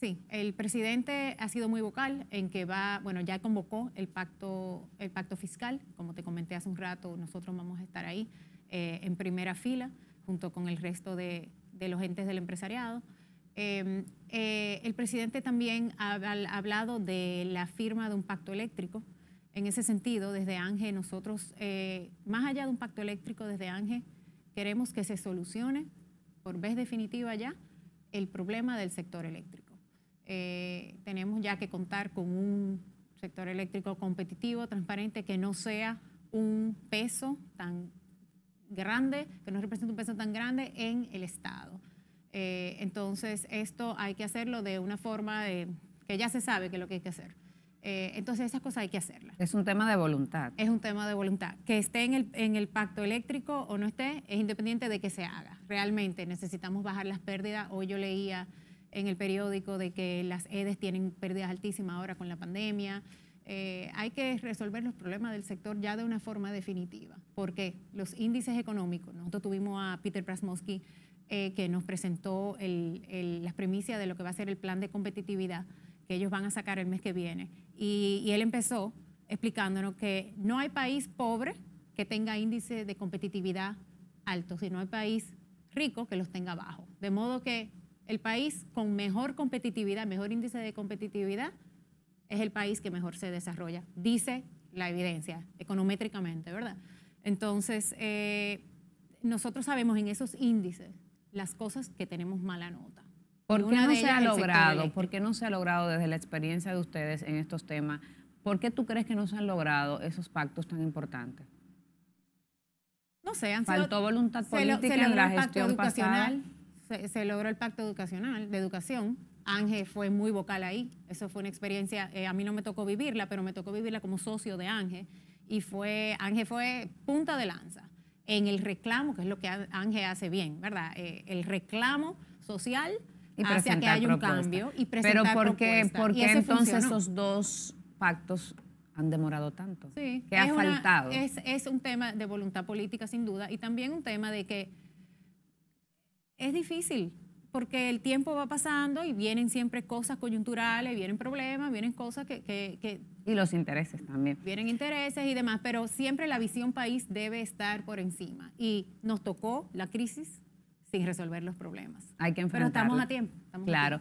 Sí, el presidente ha sido muy vocal en que va, bueno, ya convocó el pacto, el pacto fiscal, como te comenté hace un rato, nosotros vamos a estar ahí eh, en primera fila junto con el resto de, los entes del empresariado. Em, eh, el presidente también ha, hablado de la firma de un pacto eléctrico. En ese sentido, desde Ángel nosotros, eh, más allá de un pacto eléctrico, desde Ángel queremos que se solucione por vez definitiva ya el problema del sector eléctrico eh, tenemos ya que contar con un sector eléctrico competitivo, transparente, que no sea un peso tan grande, que no represente un peso tan grande en el Estado. Eh, entonces, esto hay que hacerlo de una forma de, que ya se sabe que es lo que hay que hacer. Eh, entonces, esas cosas hay que hacerlas. Es un tema de voluntad. Es un tema de voluntad. Que esté el, en el pacto eléctrico o no esté, es independiente de que se haga. Realmente necesitamos bajar las pérdidas. Hoy yo leía en el periódico de que las EDES tienen pérdidas altísimas ahora con la pandemia. Eh, hay que resolver los problemas del sector ya de una forma definitiva, porque los índices económicos, nosotros tuvimos a Peter Prasmosky eh, que nos presentó las premisas de lo que va a ser el plan de competitividad que ellos van a sacar el mes que viene, y, él empezó explicándonos que no hay país pobre que tenga índice de competitividad alto, sino hay país rico que los tenga bajo De modo que el país con mejor competitividad, mejor índice de competitividad, es el país que mejor se desarrolla, dice la evidencia, econométricamente, ¿verdad? Entonces, eh, nosotros sabemos en esos índices las cosas que tenemos mala nota. ¿Por qué no se ha logrado? ¿Por qué no se ha logrado desde la experiencia de ustedes en estos temas? ¿Por qué tú crees que no se han logrado esos pactos tan importantes? No sé, han Faltó voluntad política en la gestión pasada se, logró el pacto educacional de educación. Ángel fue muy vocal ahí. Eso fue una experiencia, eh, a mí no me tocó vivirla, pero me tocó vivirla como socio de Ángel. Y fue, Ángel fue punta de lanza en el reclamo, que es lo que Ángel hace bien, ¿verdad? Eh, el reclamo social y hacia que haya un cambio y presentar Pero ¿por qué, ¿por qué entonces esos dos pactos han demorado tanto? Sí, ¿Qué ha faltado? Es, es un tema de voluntad política, sin duda, y también un tema de que es difícil porque el tiempo va pasando y vienen siempre cosas coyunturales, vienen problemas, vienen cosas que, Y los intereses también. Vienen intereses y demás, pero siempre la visión país debe estar por encima. Y nos tocó la crisis sin resolver los problemas. Hay que enfrentarlo. Pero estamos a tiempo. claro.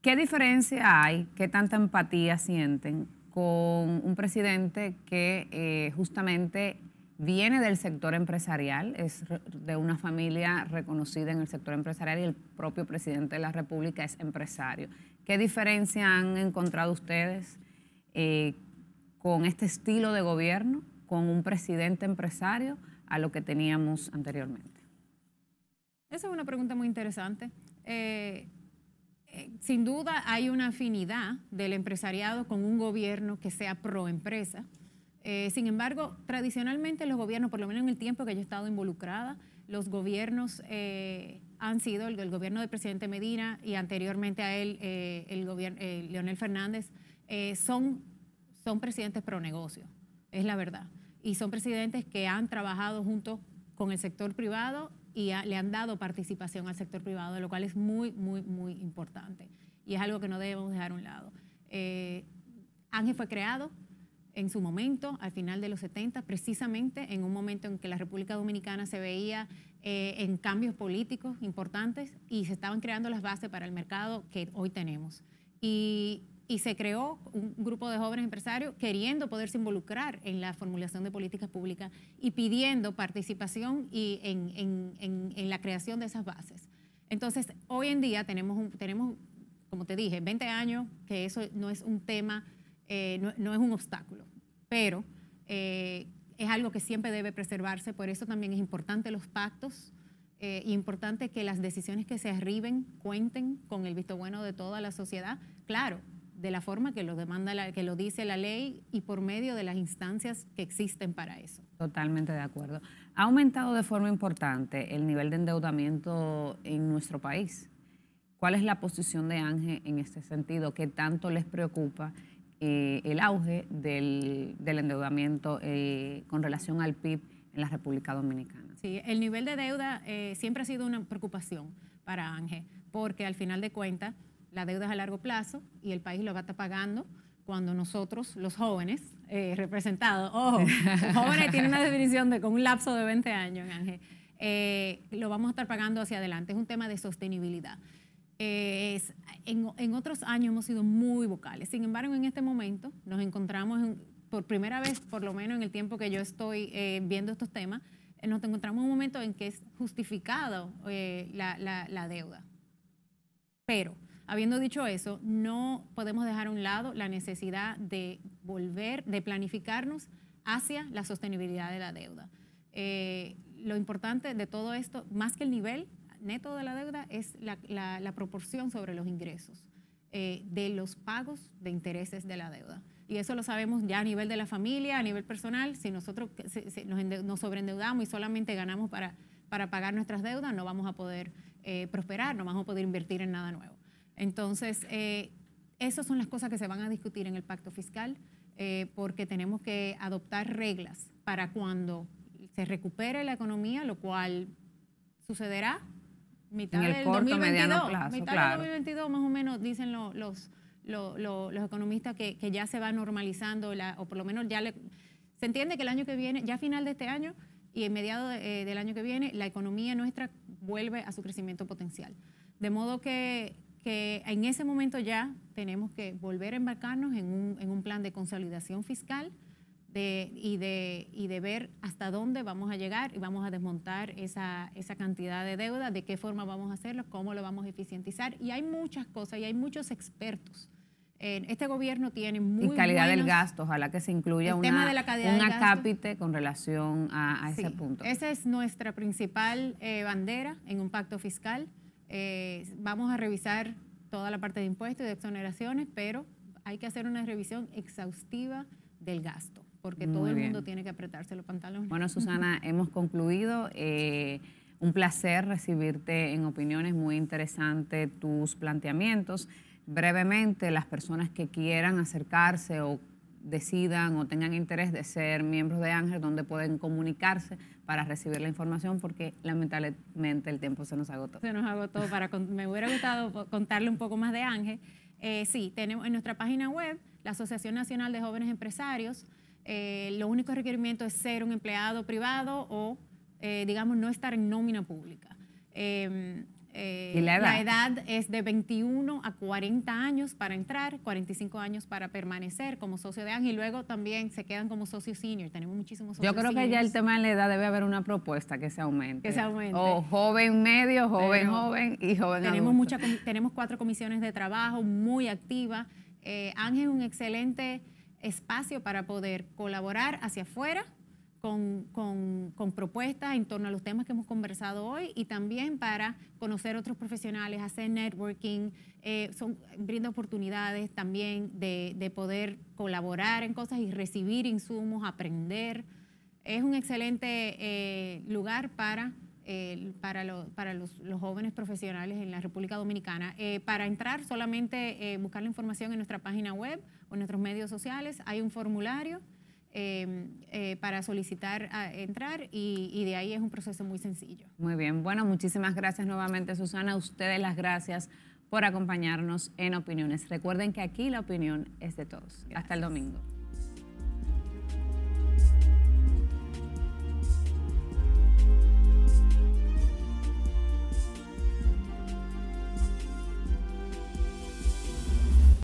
¿Qué diferencia hay, qué tanta empatía sienten con un presidente que eh, justamente viene del sector empresarial, es de una familia reconocida en el sector empresarial y el propio presidente de la República es empresario. ¿Qué diferencia han encontrado ustedes eh, con este estilo de gobierno, con un presidente empresario, a lo que teníamos anteriormente? Esa es una pregunta muy interesante. Eh, eh, sin duda hay una afinidad del empresariado con un gobierno que sea pro empresa eh, sin embargo, tradicionalmente los gobiernos, por lo menos en el tiempo que yo he estado involucrada, los gobiernos eh, han sido el, gobierno del presidente Medina y anteriormente a él eh, el gobierno Leonel Fernández, son, son presidentes pro negocio, es la verdad. Y son presidentes que han trabajado junto con el sector privado y le han dado participación al sector privado, lo cual es muy, muy, muy importante. Y es algo que no debemos dejar a un lado. Ángel fue creado en su momento, al final de los 70, precisamente en un momento en que la República Dominicana se veía eh, en cambios políticos importantes y se estaban creando las bases para el mercado que hoy tenemos. Y, se creó un grupo de jóvenes empresarios queriendo poderse involucrar en la formulación de políticas públicas y pidiendo participación y en, la creación de esas bases. Entonces, hoy en día tenemos, tenemos, como te dije, 20 años que eso no es un tema eh, no, es un obstáculo, pero eh, es algo que siempre debe preservarse, por eso también es importante los pactos, eh, importante que las decisiones que se arriben cuenten con el visto bueno de toda la sociedad, claro, de la forma que lo demanda, que lo dice la ley y por medio de las instancias que existen para eso. Totalmente de acuerdo. Ha aumentado de forma importante el nivel de endeudamiento en nuestro país. ¿Cuál es la posición de Ángel en este sentido? ¿Qué tanto les preocupa? eh, el auge del, endeudamiento eh, con relación al PIB en la República Dominicana. Sí, el nivel de deuda eh, siempre ha sido una preocupación para Ángel, porque al final de cuentas la deuda es a largo plazo y el país lo va a estar pagando cuando nosotros, los jóvenes, eh, representados, ojo, los jóvenes tienen una definición de con un lapso de 20 años, Ángel, lo vamos a estar pagando hacia adelante. Es un tema de sostenibilidad. Eh, es, en, otros años hemos sido muy vocales. Sin embargo, en este momento nos encontramos por primera vez, por lo menos en el tiempo que yo estoy eh, viendo estos temas, eh, nos encontramos en un momento en que es justificado la, deuda. Pero, habiendo dicho eso, no podemos dejar a un lado la necesidad de volver, de planificarnos hacia la sostenibilidad de la deuda. lo importante de todo esto, más que el nivel, neto de la deuda es la, proporción sobre los ingresos eh, de los pagos de intereses de la deuda. Y eso lo sabemos ya a nivel de la familia, a nivel personal. Si nosotros nos, sobreendeudamos y solamente ganamos para, pagar nuestras deudas, no vamos a poder eh, prosperar, no vamos a poder invertir en nada nuevo. Entonces, eh, esas son las cosas que se van a discutir en el pacto fiscal, porque tenemos que adoptar reglas para cuando se recupere la economía, lo cual sucederá Mitad en el corto, 2022, mediano 2022 más o menos dicen los, los, economistas que, ya se va normalizando, la, o por lo menos ya se entiende que el año que viene, ya final de este año y en mediados eh, del año que viene, la economía nuestra vuelve a su crecimiento potencial. De modo que, que en ese momento ya tenemos que volver a embarcarnos en un, en un plan de consolidación fiscal y, de, de ver hasta dónde vamos a llegar y vamos a desmontar esa, cantidad de deuda, de qué forma vamos a hacerlo, cómo lo vamos a eficientizar. Y hay muchas cosas y hay muchos expertos. Este gobierno tiene muy Y calidad del gasto, ojalá que se incluya un acápite con relación a, ese punto. Esa es nuestra principal eh, bandera en un pacto fiscal. Eh, vamos a revisar toda la parte de impuestos y de exoneraciones, pero hay que hacer una revisión exhaustiva del gasto porque todo el mundo tiene que apretarse los pantalones. Bueno, [LAUGHS] Susana, hemos concluido. Eh, un placer recibirte en opiniones, muy interesante tus planteamientos. Brevemente, las personas que quieran acercarse o decidan o tengan interés de ser miembros de Ángel, donde pueden comunicarse para recibir la información, porque lamentablemente el tiempo se nos agotó. Se nos agotó. Para me hubiera gustado contarle un poco más de Ángel. Eh, sí, tenemos en nuestra página web la Asociación Nacional de Jóvenes Empresarios. Eh, lo único requerimiento es ser un empleado privado o, eh, digamos, no estar en nómina pública. Em, eh, ¿Y la, edad? es de 21 a 40 años para entrar, 45 años para permanecer como socio de Ángel y luego también se quedan como socios senior. Tenemos muchísimos socios Yo creo que ya el tema de la edad debe haber una propuesta que se aumente. Que se aumente. O joven medio, joven joven y joven tenemos mucha, tenemos cuatro comisiones de trabajo muy activas. Ángel es un excelente espacio para poder colaborar hacia afuera con, con, propuestas en torno a los temas que hemos conversado hoy y también para conocer otros profesionales, hacer networking, eh, son, brinda oportunidades también de, poder colaborar en cosas y recibir insumos, aprender. Es un excelente eh, lugar para, eh, para, para los, jóvenes profesionales en la República Dominicana. para entrar solamente buscar la información en nuestra página web o nuestros medios sociales. Hay un formulario em, eh, para solicitar ah, entrar y, de ahí es un proceso muy sencillo. Muy bien, bueno, muchísimas gracias nuevamente Susana, a ustedes las gracias por acompañarnos en Opiniones. Recuerden que aquí la opinión es de todos. Hasta el domingo.